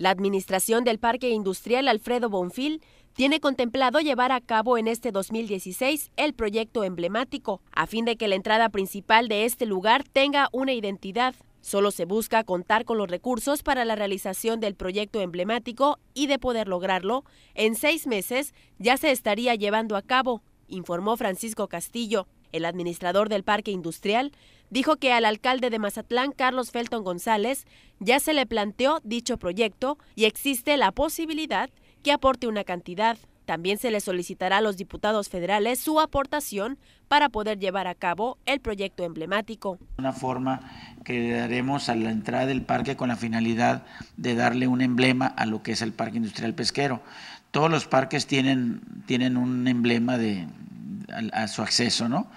La administración del Parque Industrial Alfredo Bonfil tiene contemplado llevar a cabo en este 2016 el proyecto emblemático, a fin de que la entrada principal de este lugar tenga una identidad. Solo se busca contar con los recursos para la realización del proyecto emblemático y de poder lograrlo, en seis meses ya se estaría llevando a cabo, informó Francisco Castillo. El administrador del parque industrial dijo que al alcalde de Mazatlán, Carlos Felton González, ya se le planteó dicho proyecto y existe la posibilidad que aporte una cantidad. También se le solicitará a los diputados federales su aportación para poder llevar a cabo el proyecto emblemático. Una forma que daremos a la entrada del parque con la finalidad de darle un emblema a lo que es el Parque Industrial Pesquero. Todos los parques tienen, tienen un emblema de, a, su acceso, ¿no?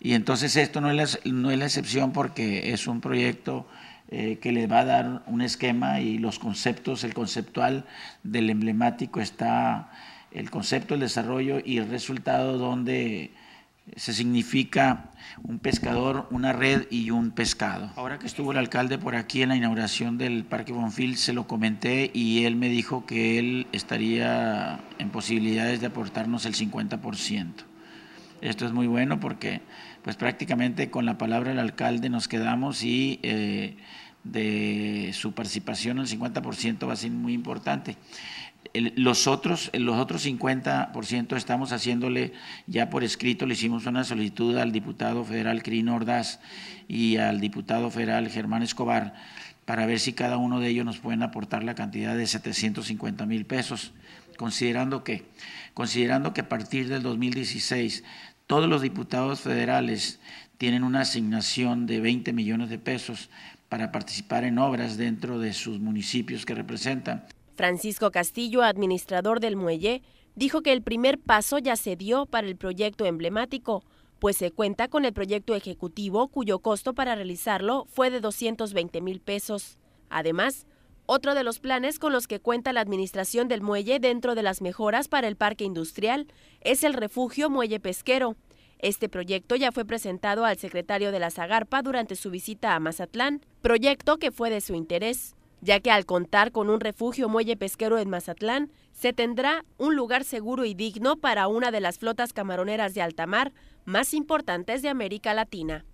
Y entonces esto no es la, no es la excepción porque es un proyecto eh, que le va a dar un esquema y los conceptos, el conceptual del emblemático está el concepto, el desarrollo y el resultado donde se significa un pescador, una red y un pescado. Ahora que estuvo el alcalde por aquí en la inauguración del Parque Bonfil, se lo comenté y él me dijo que él estaría en posibilidades de aportarnos el 50%. Esto es muy bueno porque pues prácticamente con la palabra del alcalde nos quedamos y eh, de su participación el 50% va a ser muy importante. los otros, los otros 50% estamos haciéndole, ya por escrito le hicimos una solicitud al diputado federal Crino Ordaz y al diputado federal Germán Escobar para ver si cada uno de ellos nos pueden aportar la cantidad de 750 mil pesos considerando que, considerando que a partir del 2016 todos los diputados federales tienen una asignación de 20 millones de pesos para participar en obras dentro de sus municipios que representan. Francisco Castillo, administrador del muelle, dijo que el primer paso ya se dio para el proyecto emblemático, pues se cuenta con el proyecto ejecutivo cuyo costo para realizarlo fue de 220 mil pesos. Además, otro de los planes con los que cuenta la administración del muelle dentro de las mejoras para el parque industrial es el refugio muelle pesquero. Este proyecto ya fue presentado al secretario de la Zagarpa durante su visita a Mazatlán, proyecto que fue de su interés, ya que al contar con un refugio muelle pesquero en Mazatlán, se tendrá un lugar seguro y digno para una de las flotas camaroneras de alta mar más importantes de América Latina.